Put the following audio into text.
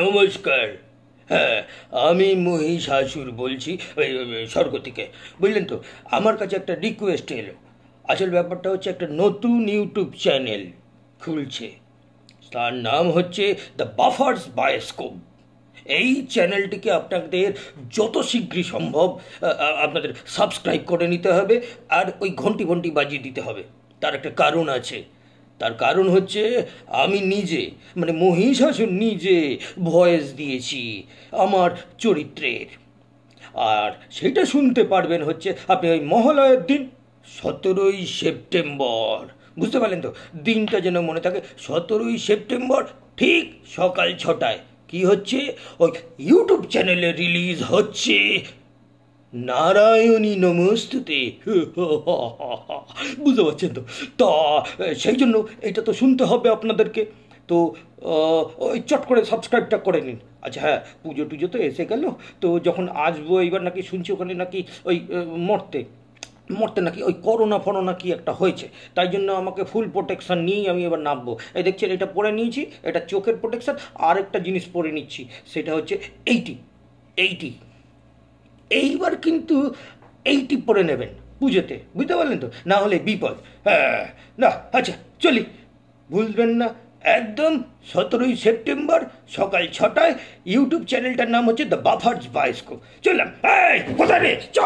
নমস্কার হ্যাঁ আমি মহিষাসুর বলছি স্বর্গ থেকে বুঝলেন তো আমার কাছে একটা রিকোয়েস্ট এলো আসল ব্যাপারটা হচ্ছে একটা নতুন ইউটিউব চ্যানেল খুলছে তার নাম হচ্ছে দ্য বাফার্স বায়োস্কোপ এই চ্যানেলটিকে আপনাদের যত শীঘ্রই সম্ভব আপনাদের সাবস্ক্রাইব করে নিতে হবে আর ওই ঘন্টি ঘন্টি বাজিয়ে দিতে হবে তার একটা কারণ আছে তার কারণ হচ্ছে আমি নিজে মানে মহিষাসুর নিজে ভয়েস দিয়েছি আমার চরিত্রের আর সেটা শুনতে পারবেন হচ্ছে আপনি ওই মহালয়ের দিন সতেরোই সেপ্টেম্বর বুঝতে পারলেন তো দিনটা যেন মনে থাকে সতেরোই সেপ্টেম্বর ঠিক সকাল ছটায় কি হচ্ছে ওই ইউটিউব চ্যানেলে রিলিজ হচ্ছে নারায়ণী নমস্তুতে বুঝতে পারছেন তো তা সেই জন্য এটা তো শুনতে হবে আপনাদেরকে তো ওই চট করে সাবস্ক্রাইবটা করে নিন আচ্ছা হ্যাঁ পুজো টুজো তো এসে গেল তো যখন আসবো এইবার নাকি শুনছি ওখানে নাকি ওই মর্তে মরতে নাকি ওই করোনা ফরোনা কি একটা হয়েছে তাই জন্য আমাকে ফুল প্রোটেকশান নিয়েই আমি এবার নামবো এই দেখছেন এটা পরে নিয়েছি এটা চোখের প্রোটেকশান আর একটা জিনিস পরে নিচ্ছি সেটা হচ্ছে এইটি এইটি এইবার কিন্তু এইটি পরে নেবেন পুজোতে বুঝতে পারলেন তো না হলে বিপদ হ্যাঁ না আচ্ছা চলি ভুলবেন না একদম সতেরোই সেপ্টেম্বর সকাল ছটায় ইউটিউব চ্যানেলটার নাম হচ্ছে দ্য বাফার্স বায়োস্কোপ চললাম কোথায় রে চ